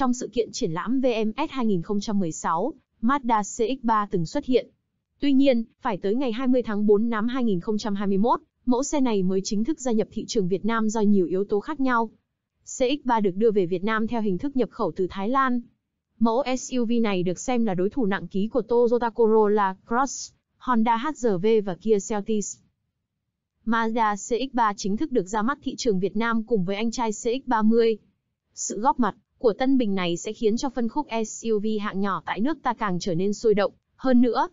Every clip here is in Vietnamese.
Trong sự kiện triển lãm VMS 2016, Mazda CX-3 từng xuất hiện. Tuy nhiên, phải tới ngày 20 tháng 4 năm 2021, mẫu xe này mới chính thức gia nhập thị trường Việt Nam do nhiều yếu tố khác nhau. CX-3 được đưa về Việt Nam theo hình thức nhập khẩu từ Thái Lan. Mẫu SUV này được xem là đối thủ nặng ký của Toyota Corolla Cross, Honda HR-V và Kia Celtis. Mazda CX-3 chính thức được ra mắt thị trường Việt Nam cùng với anh trai CX-30. Sự góp mặt, của Tân Bình này sẽ khiến cho phân khúc SUV hạng nhỏ tại nước ta càng trở nên sôi động hơn nữa.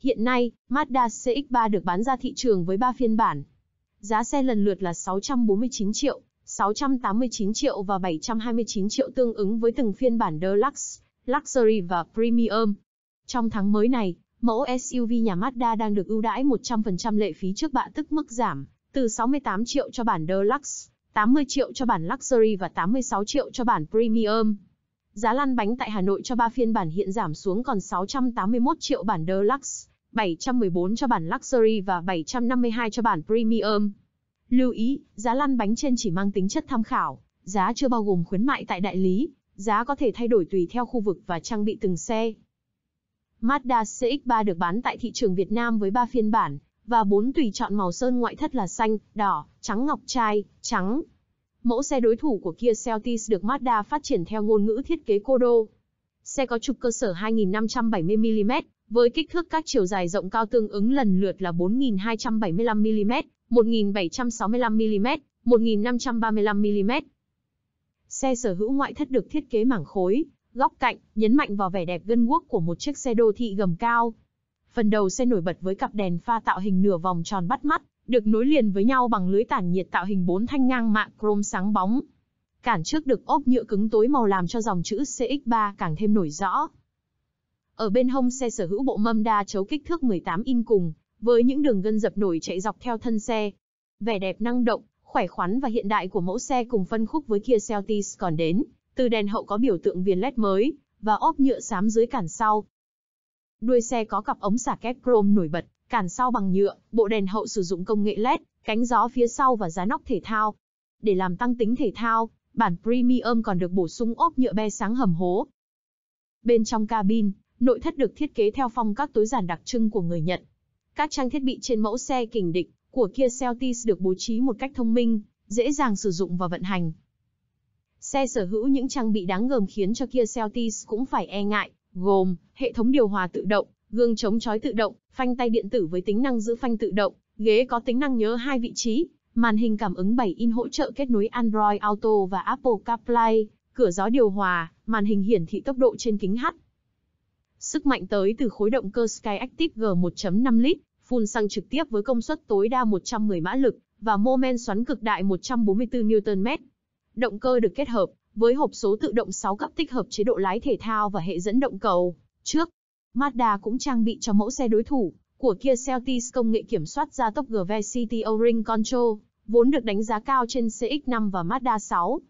Hiện nay, Mazda CX-3 được bán ra thị trường với 3 phiên bản. Giá xe lần lượt là 649 triệu, 689 triệu và 729 triệu tương ứng với từng phiên bản Deluxe, Luxury và Premium. Trong tháng mới này, mẫu SUV nhà Mazda đang được ưu đãi 100% lệ phí trước bạ tức mức giảm từ 68 triệu cho bản Deluxe 80 triệu cho bản Luxury và 86 triệu cho bản Premium. Giá lăn bánh tại Hà Nội cho 3 phiên bản hiện giảm xuống còn 681 triệu bản Deluxe, 714 cho bản Luxury và 752 cho bản Premium. Lưu ý, giá lăn bánh trên chỉ mang tính chất tham khảo, giá chưa bao gồm khuyến mại tại đại lý, giá có thể thay đổi tùy theo khu vực và trang bị từng xe. Mazda CX-3 được bán tại thị trường Việt Nam với 3 phiên bản, và bốn tùy chọn màu sơn ngoại thất là xanh, đỏ, trắng ngọc trai, trắng. Mẫu xe đối thủ của Kia Celtis được Mazda phát triển theo ngôn ngữ thiết kế Kodo. Xe có trục cơ sở 2570mm, với kích thước các chiều dài rộng cao tương ứng lần lượt là 4275mm, 1765mm, 1535mm. Xe sở hữu ngoại thất được thiết kế mảng khối, góc cạnh, nhấn mạnh vào vẻ đẹp gân quốc của một chiếc xe đô thị gầm cao, Phần đầu xe nổi bật với cặp đèn pha tạo hình nửa vòng tròn bắt mắt, được nối liền với nhau bằng lưới tản nhiệt tạo hình bốn thanh ngang mạ chrome sáng bóng. Cản trước được ốp nhựa cứng tối màu làm cho dòng chữ CX3 càng thêm nổi rõ. Ở bên hông xe sở hữu bộ mâm đa chấu kích thước 18 in cùng, với những đường gân dập nổi chạy dọc theo thân xe. Vẻ đẹp năng động, khỏe khoắn và hiện đại của mẫu xe cùng phân khúc với Kia Celtis còn đến, từ đèn hậu có biểu tượng viền led mới và ốp nhựa xám dưới cản sau. Đuôi xe có cặp ống xả kép chrome nổi bật, cản sau bằng nhựa, bộ đèn hậu sử dụng công nghệ LED, cánh gió phía sau và giá nóc thể thao. Để làm tăng tính thể thao, bản Premium còn được bổ sung ốp nhựa be sáng hầm hố. Bên trong cabin, nội thất được thiết kế theo phong các tối giản đặc trưng của người Nhật. Các trang thiết bị trên mẫu xe kình địch của Kia Celtis được bố trí một cách thông minh, dễ dàng sử dụng và vận hành. Xe sở hữu những trang bị đáng gờm khiến cho Kia Celtis cũng phải e ngại gồm hệ thống điều hòa tự động, gương chống chói tự động, phanh tay điện tử với tính năng giữ phanh tự động, ghế có tính năng nhớ hai vị trí, màn hình cảm ứng 7 in hỗ trợ kết nối Android Auto và Apple CarPlay, cửa gió điều hòa, màn hình hiển thị tốc độ trên kính H. Sức mạnh tới từ khối động cơ Skyactiv G 1.5 lít, phun xăng trực tiếp với công suất tối đa 110 mã lực và mô men xoắn cực đại 144 Nm. Động cơ được kết hợp với hộp số tự động 6 cấp tích hợp chế độ lái thể thao và hệ dẫn động cầu. Trước, Mazda cũng trang bị cho mẫu xe đối thủ của Kia Celtis công nghệ kiểm soát gia tốc GV City O-Ring Control, vốn được đánh giá cao trên CX-5 và Mazda 6.